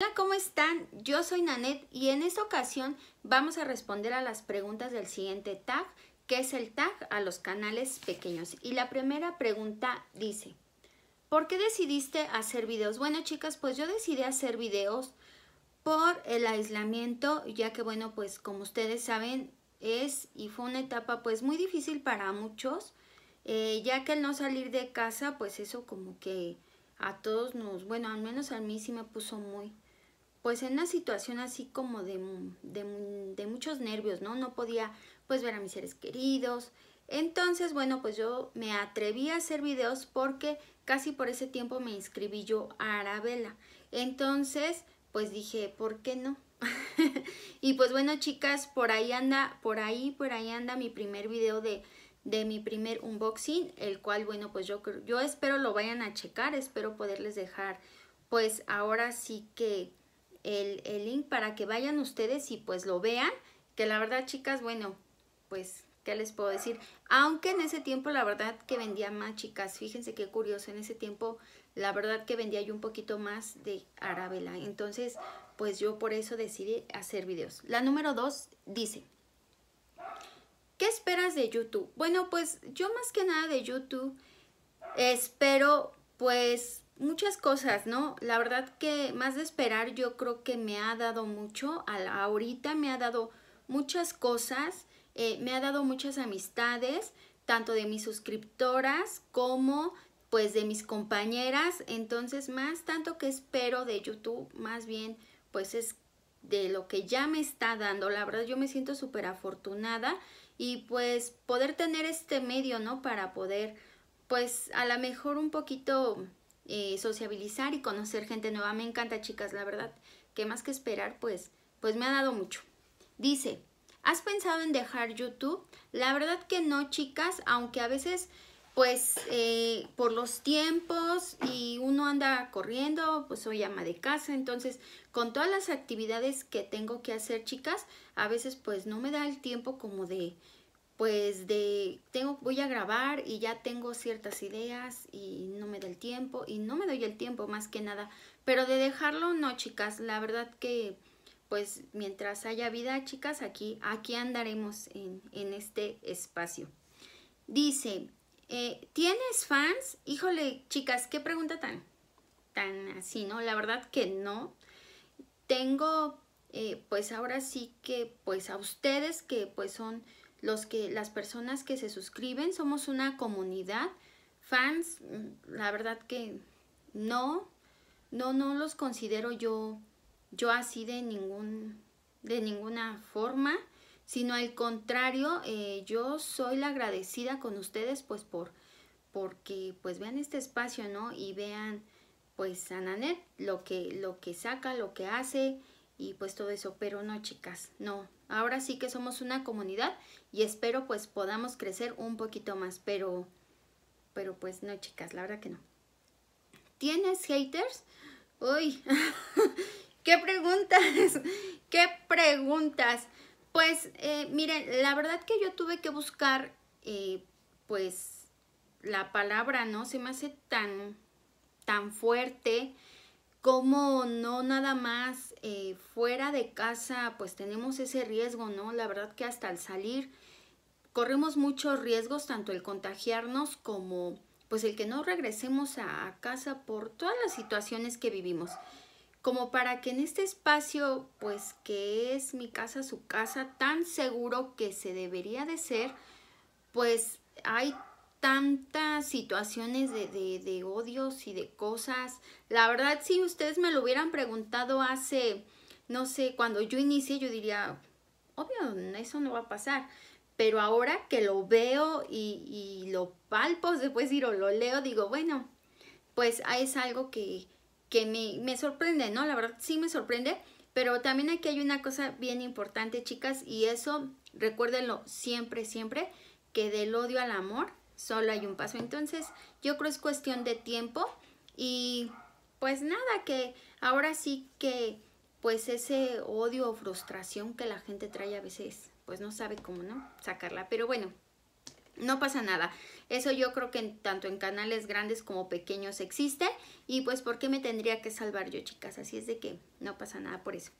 Hola, ¿cómo están? Yo soy Nanette y en esta ocasión vamos a responder a las preguntas del siguiente tag, que es el tag a los canales pequeños. Y la primera pregunta dice, ¿por qué decidiste hacer videos? Bueno, chicas, pues yo decidí hacer videos por el aislamiento, ya que bueno, pues como ustedes saben, es y fue una etapa pues muy difícil para muchos, eh, ya que el no salir de casa, pues eso como que a todos nos, bueno, al menos a mí sí me puso muy, pues en una situación así como de, de, muchos nervios, ¿no? No podía pues ver a mis seres queridos. Entonces, bueno, pues yo me atreví a hacer videos porque casi por ese tiempo me inscribí yo a Arabella. Entonces, pues dije, ¿por qué no? y pues bueno, chicas, por ahí anda, por ahí, por ahí anda mi primer video de, mi primer unboxing, el cual, bueno, pues yo, yo espero lo vayan a checar, espero poderles dejar, pues ahora sí que el, link para que vayan ustedes y pues lo vean, que la verdad chicas, bueno, pues ¿qué les puedo decir? Aunque en ese tiempo la verdad que vendía más, chicas. Fíjense qué curioso, en ese tiempo la verdad que vendía yo un poquito más de Arabella. Entonces, pues yo por eso decidí hacer videos. La número dos dice, ¿qué esperas de YouTube? Bueno, pues yo más que nada de YouTube espero pues muchas cosas, ¿no? La verdad que más de esperar yo creo que me ha dado mucho, a la, ahorita me ha dado muchas cosas, eh, me ha dado muchas amistades, tanto de mis suscriptoras como pues de mis compañeras, entonces más tanto que espero de YouTube, más bien pues es de lo que ya me está dando, la verdad yo me siento súper afortunada y pues poder tener este medio, ¿no? Para poder pues a lo mejor un poquito eh, sociabilizar y conocer gente nueva. Me encanta, chicas, la verdad. ¿Qué más que esperar? Pues, pues me ha dado mucho. Dice, ¿has pensado en dejar YouTube? La verdad que no, chicas, aunque a veces pues eh, por los tiempos y uno anda corriendo, pues soy ama de casa, entonces con todas las actividades que tengo que hacer, chicas, a veces pues no me da el tiempo como de, pues de tengo voy a grabar y ya tengo ciertas ideas y no me da el tiempo y no me doy el tiempo más que nada, pero de dejarlo no, chicas, la verdad que pues mientras haya vida, chicas, aquí aquí andaremos en, este espacio. Dice, eh, ¿tienes fans? Híjole, chicas, qué pregunta tan tan así, ¿no? La verdad que no. Tengo eh, pues ahora sí que pues a ustedes que pues son los que, las personas que se suscriben, somos una comunidad. Fans, mm, la verdad que no, no, no los considero yo, yo así de ningún, de ninguna forma, sino al contrario, eh, yo soy la agradecida con ustedes, pues por, porque pues vean este espacio, ¿no? Y vean pues a Nanet, lo que, lo que saca, lo que hace y pues todo eso, pero no chicas, no, Ahora sí que somos una comunidad y espero pues podamos crecer un poquito más, pero, pero pues no chicas, la verdad que no. ¿Tienes haters? Uy, qué preguntas, qué preguntas. Pues eh, miren, la verdad que yo tuve que buscar eh, pues la palabra, ¿no? Se me hace tan, tan fuerte como no nada más eh, fuera de casa, pues tenemos ese riesgo, ¿no? La verdad que hasta al salir corremos muchos riesgos, tanto el contagiarnos como pues el que no regresemos a, a casa por todas las situaciones que vivimos. Como para que en este espacio, pues que es mi casa, su casa, tan seguro que se debería de ser, pues hay tantas situaciones de, odios y de cosas. La verdad, si ustedes me lo hubieran preguntado hace, no sé, cuando yo inicié, yo diría, obvio, eso no va a pasar. Pero ahora que lo veo y, lo palpo, después digo, lo leo, digo, bueno, pues ah, es algo que, me, me sorprende, ¿no? La verdad, sí me sorprende. Pero también aquí hay una cosa bien importante, chicas, y eso, recuérdenlo siempre, siempre, que del odio al amor solo hay un paso. Entonces, yo creo es cuestión de tiempo y pues nada, que ahora sí que pues ese odio o frustración que la gente trae a veces, pues no sabe cómo, ¿no? Sacarla. Pero bueno, no pasa nada. Eso yo creo que tanto en canales grandes como pequeños existe. Y pues, ¿por qué me tendría que salvar yo, chicas? Así es de que no pasa nada por eso.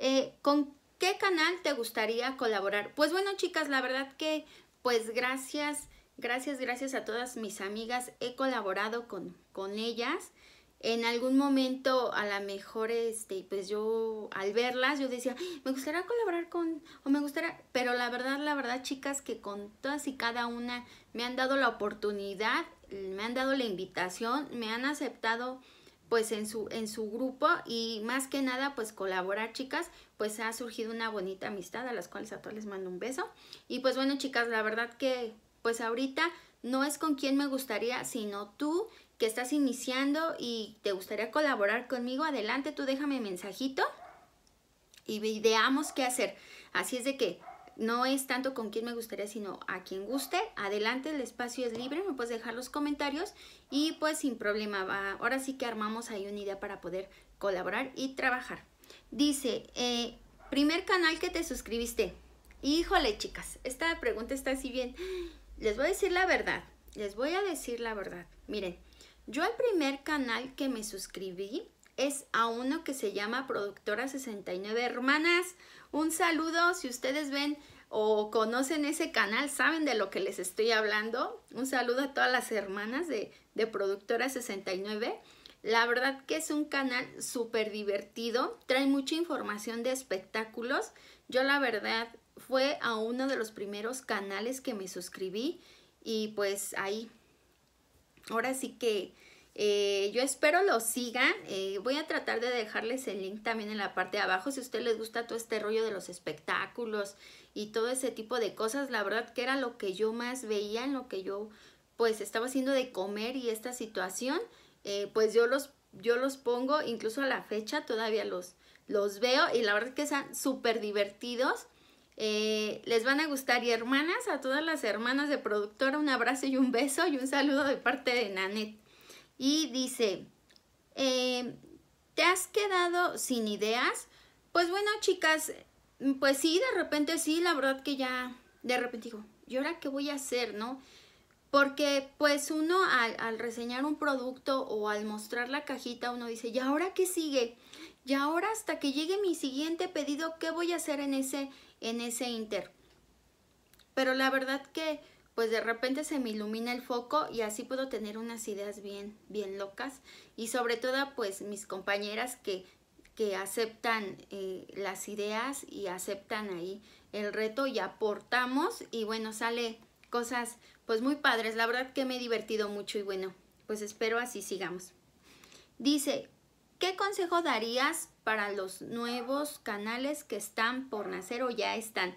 Eh, ¿Con qué canal te gustaría colaborar? Pues bueno, chicas, la verdad que, pues gracias Gracias, gracias a todas mis amigas. He colaborado con, con ellas. En algún momento, a lo mejor, este, pues yo al verlas, yo decía, ah, me gustaría colaborar con, o me gustaría, pero la verdad, la verdad, chicas, que con todas y cada una me han dado la oportunidad, me han dado la invitación, me han aceptado pues en su, en su grupo y más que nada pues colaborar chicas, pues ha surgido una bonita amistad a las cuales a todas les mando un beso. Y pues bueno chicas, la verdad que pues ahorita no es con quien me gustaría, sino tú que estás iniciando y te gustaría colaborar conmigo, adelante, tú déjame mensajito y veamos qué hacer. Así es de que no es tanto con quien me gustaría, sino a quien guste. Adelante, el espacio es libre, me puedes dejar los comentarios y pues sin problema, va. ahora sí que armamos ahí una idea para poder colaborar y trabajar. Dice, eh, primer canal que te suscribiste. Híjole, chicas, esta pregunta está así bien les voy a decir la verdad, les voy a decir la verdad. Miren, yo el primer canal que me suscribí es a uno que se llama Productora 69 Hermanas. Un saludo, si ustedes ven o conocen ese canal, saben de lo que les estoy hablando. Un saludo a todas las hermanas de, Productora 69. La verdad que es un canal súper divertido, trae mucha información de espectáculos. Yo la verdad fue a uno de los primeros canales que me suscribí y pues ahí. Ahora sí que eh, yo espero los sigan. Eh, voy a tratar de dejarles el link también en la parte de abajo si a usted les gusta todo este rollo de los espectáculos y todo ese tipo de cosas. La verdad que era lo que yo más veía, en lo que yo pues estaba haciendo de comer y esta situación. Eh, pues yo los, yo los pongo, incluso a la fecha todavía los, los veo y la verdad que están súper divertidos. Eh, les van a gustar. Y hermanas, a todas las hermanas de productora, un abrazo y un beso y un saludo de parte de Nanette. Y dice, eh, ¿te has quedado sin ideas? Pues bueno, chicas, pues sí, de repente sí, la verdad que ya, de repente digo, ¿y ahora qué voy a hacer, no? Porque pues uno al, reseñar un producto o al mostrar la cajita, uno dice, ¿y ahora qué sigue? ¿Y ahora hasta que llegue mi siguiente pedido, qué voy a hacer en ese, en inter? Pero la verdad que pues de repente se me ilumina el foco y así puedo tener unas ideas bien, bien locas. Y sobre todo pues mis compañeras que, aceptan eh, las ideas y aceptan ahí el reto y aportamos y bueno, sale cosas pues muy padres. La verdad que me he divertido mucho y bueno, pues espero así sigamos. Dice, ¿qué consejo darías para los nuevos canales que están por nacer o ya están?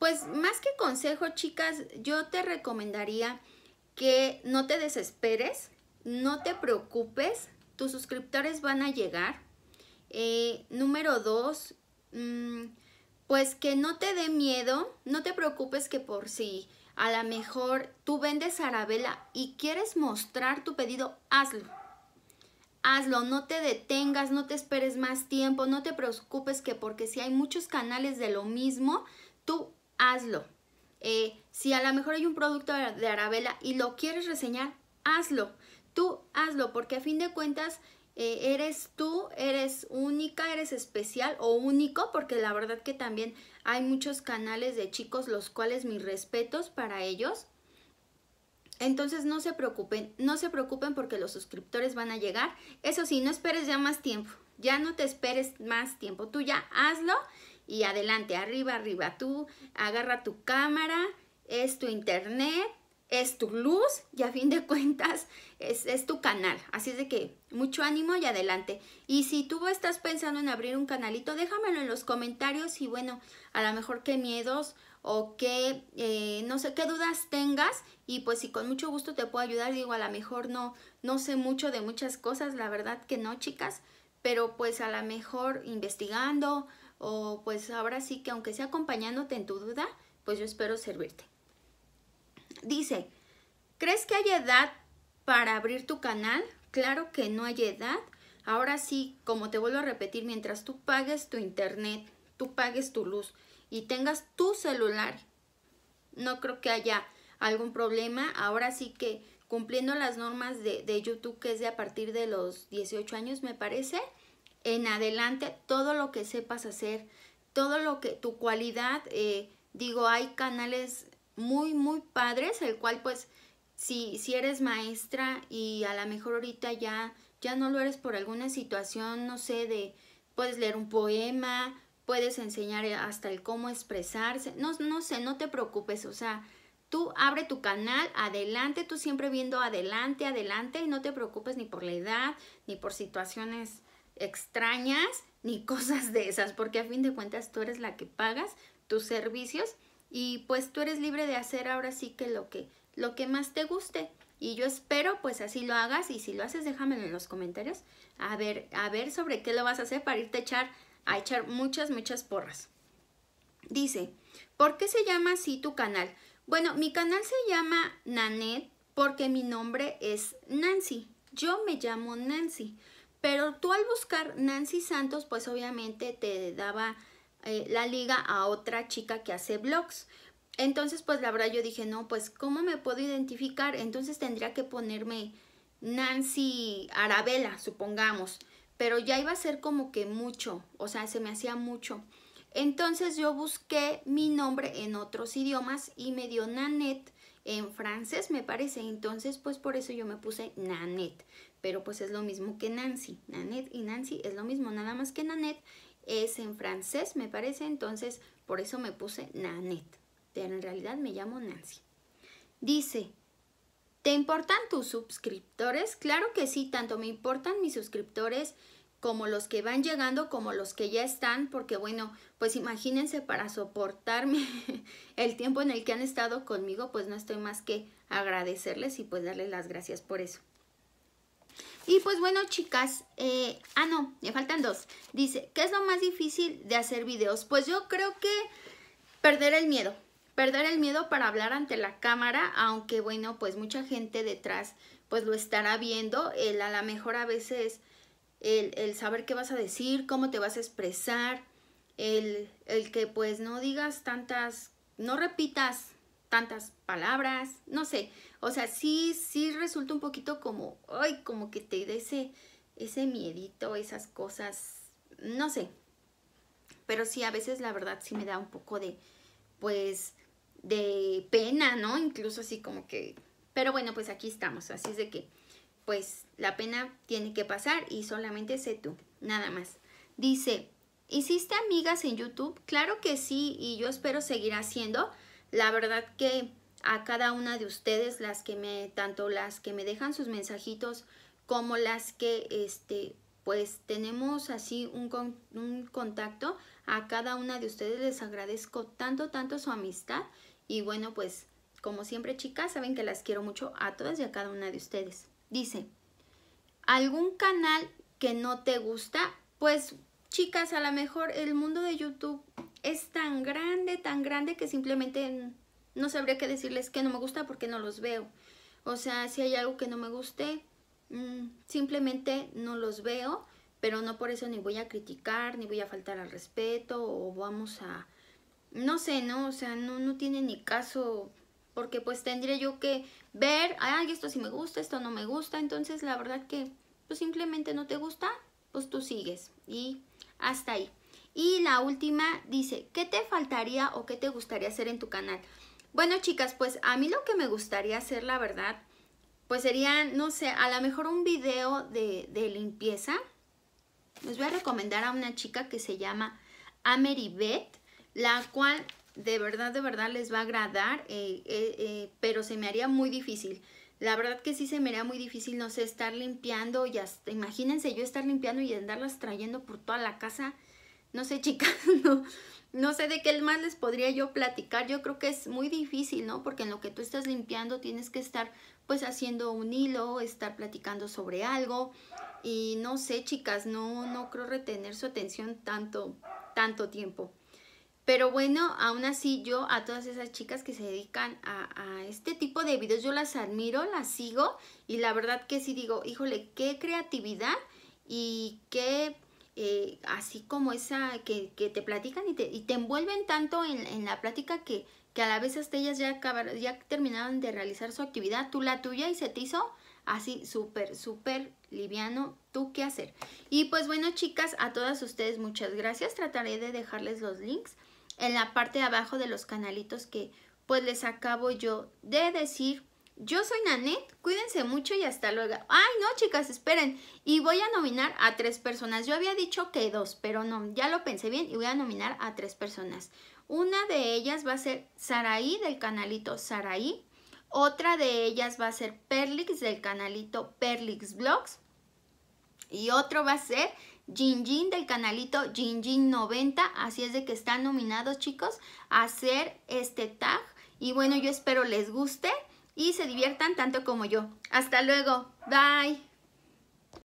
Pues más que consejo, chicas, yo te recomendaría que no te desesperes, no te preocupes, tus suscriptores van a llegar. Eh, número dos, mm, pues que no te dé miedo, no te preocupes que por si a lo mejor tú vendes Arabela y quieres mostrar tu pedido, hazlo. Hazlo, no te detengas, no te esperes más tiempo, no te preocupes que porque si hay muchos canales de lo mismo, tú hazlo. Eh, si a lo mejor hay un producto de Arabela y lo quieres reseñar, hazlo. Tú hazlo porque a fin de cuentas eh, eres tú, eres única, eres especial o único, porque la verdad que también hay muchos canales de chicos los cuales mis respetos para ellos. Entonces no se preocupen, no se preocupen porque los suscriptores van a llegar. Eso sí, no esperes ya más tiempo, ya no te esperes más tiempo, tú ya hazlo y adelante, arriba, arriba, tú agarra tu cámara, es tu internet es tu luz y a fin de cuentas es, tu canal. Así es de que mucho ánimo y adelante. Y si tú estás pensando en abrir un canalito, déjamelo en los comentarios y bueno, a lo mejor qué miedos o qué, eh, no sé, qué dudas tengas y pues si con mucho gusto te puedo ayudar, digo, a lo mejor no, no sé mucho de muchas cosas, la verdad que no, chicas, pero pues a lo mejor investigando o pues ahora sí que aunque sea acompañándote en tu duda, pues yo espero servirte. Dice, ¿crees que hay edad para abrir tu canal? Claro que no hay edad. Ahora sí, como te vuelvo a repetir, mientras tú pagues tu internet, tú pagues tu luz y tengas tu celular, no creo que haya algún problema. Ahora sí que cumpliendo las normas de, YouTube, que es de a partir de los 18 años, me parece, en adelante todo lo que sepas hacer, todo lo que tu cualidad, eh, digo, hay canales muy, muy padres, el cual pues si, si eres maestra y a lo mejor ahorita ya, ya no lo eres por alguna situación, no sé, de puedes leer un poema, puedes enseñar eh, hasta el cómo expresarse, no, no sé, no te preocupes, o sea, tú abre tu canal, adelante, tú siempre viendo adelante, adelante y no te preocupes ni por la edad, ni por situaciones extrañas, ni cosas de esas, porque a fin de cuentas tú eres la que pagas tus servicios y pues tú eres libre de hacer ahora sí que lo que lo que más te guste y yo espero pues así lo hagas y si lo haces déjamelo en los comentarios a ver a ver sobre qué lo vas a hacer para irte a echar a echar muchas muchas porras. Dice, ¿por qué se llama así tu canal? Bueno, mi canal se llama Nanet porque mi nombre es Nancy. Yo me llamo Nancy. Pero tú al buscar Nancy Santos, pues obviamente te daba eh, la liga a otra chica que hace blogs. Entonces, pues la verdad yo dije, no, pues ¿cómo me puedo identificar? Entonces tendría que ponerme Nancy Arabella, supongamos, pero ya iba a ser como que mucho, o sea, se me hacía mucho. Entonces yo busqué mi nombre en otros idiomas y me dio Nanette en francés, me parece. Entonces, pues por eso yo me puse Nanette, pero pues es lo mismo que Nancy. Nanette y Nancy es lo mismo, nada más que Nanette es en francés, me parece, entonces por eso me puse Nanette, pero en realidad me llamo Nancy. Dice, ¿te importan tus suscriptores? Claro que sí, tanto me importan mis suscriptores como los que van llegando, como los que ya están, porque bueno, pues imagínense para soportarme el tiempo en el que han estado conmigo, pues no estoy más que agradecerles y pues darles las gracias por eso. Y pues bueno, chicas, eh, ah, no, me faltan dos. Dice, ¿qué es lo más difícil de hacer videos? Pues yo creo que perder el miedo. Perder el miedo para hablar ante la cámara, aunque bueno, pues mucha gente detrás pues lo estará viendo. El, a lo mejor a veces el, saber qué vas a decir, cómo te vas a expresar, el, el que pues no digas tantas, no repitas tantas palabras, no sé. O sea, sí, sí resulta un poquito como, ay, como que te dé ese, ese miedito, esas cosas, no sé. Pero sí, a veces la verdad sí me da un poco de, pues, de pena, ¿no? Incluso así como que, pero bueno, pues aquí estamos. Así es de que, pues, la pena tiene que pasar y solamente sé tú, nada más. Dice, ¿hiciste amigas en YouTube? Claro que sí y yo espero seguir haciendo. La verdad que a cada una de ustedes, las que me, tanto las que me dejan sus mensajitos como las que, este, pues tenemos así un, un contacto, a cada una de ustedes les agradezco tanto, tanto su amistad y bueno, pues como siempre chicas, saben que las quiero mucho a todas y a cada una de ustedes. Dice, ¿algún canal que no te gusta? Pues chicas, a lo mejor el mundo de YouTube es tan grande, tan grande que simplemente no sabría qué decirles que no me gusta porque no los veo. O sea, si hay algo que no me guste, mm, simplemente no los veo, pero no por eso ni voy a criticar, ni voy a faltar al respeto o vamos a... No sé, ¿no? O sea, no, no tiene ni caso porque pues tendría yo que ver, ay, esto sí me gusta, esto no me gusta, entonces la verdad que pues simplemente no te gusta, pues tú sigues y hasta ahí. Y la última dice, ¿qué te faltaría o qué te gustaría hacer en tu canal? Bueno, chicas, pues a mí lo que me gustaría hacer, la verdad, pues sería, no sé, a lo mejor un video de, limpieza. Les voy a recomendar a una chica que se llama Ameribet, la cual de verdad, de verdad les va a agradar, eh, eh, eh, pero se me haría muy difícil. La verdad que sí se me haría muy difícil, no sé, estar limpiando y hasta, imagínense yo estar limpiando y andarlas trayendo por toda la casa no sé, chicas, no, no sé de qué más les podría yo platicar. Yo creo que es muy difícil, ¿no? Porque en lo que tú estás limpiando tienes que estar pues haciendo un hilo, estar platicando sobre algo. Y no sé, chicas, no, no creo retener su atención tanto, tanto tiempo. Pero bueno, aún así yo a todas esas chicas que se dedican a, a, este tipo de videos, yo las admiro, las sigo y la verdad que sí digo, híjole, qué creatividad y qué eh, así como esa que, te platican y te, envuelven tanto en, la plática que, a la vez hasta ellas ya, ya terminaron de realizar su actividad, tú la tuya y se te hizo así súper, súper liviano tú qué hacer. Y pues bueno chicas, a todas ustedes muchas gracias, trataré de dejarles los links en la parte de abajo de los canalitos que pues les acabo yo de decir yo soy Nanette, cuídense mucho y hasta luego. Ay, no, chicas, esperen. Y voy a nominar a tres personas. Yo había dicho que dos, pero no, ya lo pensé bien y voy a nominar a tres personas. Una de ellas va a ser Saraí del canalito Saraí. Otra de ellas va a ser Perlix del canalito Perlix Vlogs. Y otro va a ser Jinjin del canalito Jinjin90. Así es de que están nominados, chicos, a hacer este tag. Y bueno, yo espero les guste y se diviertan tanto como yo. Hasta luego. Bye.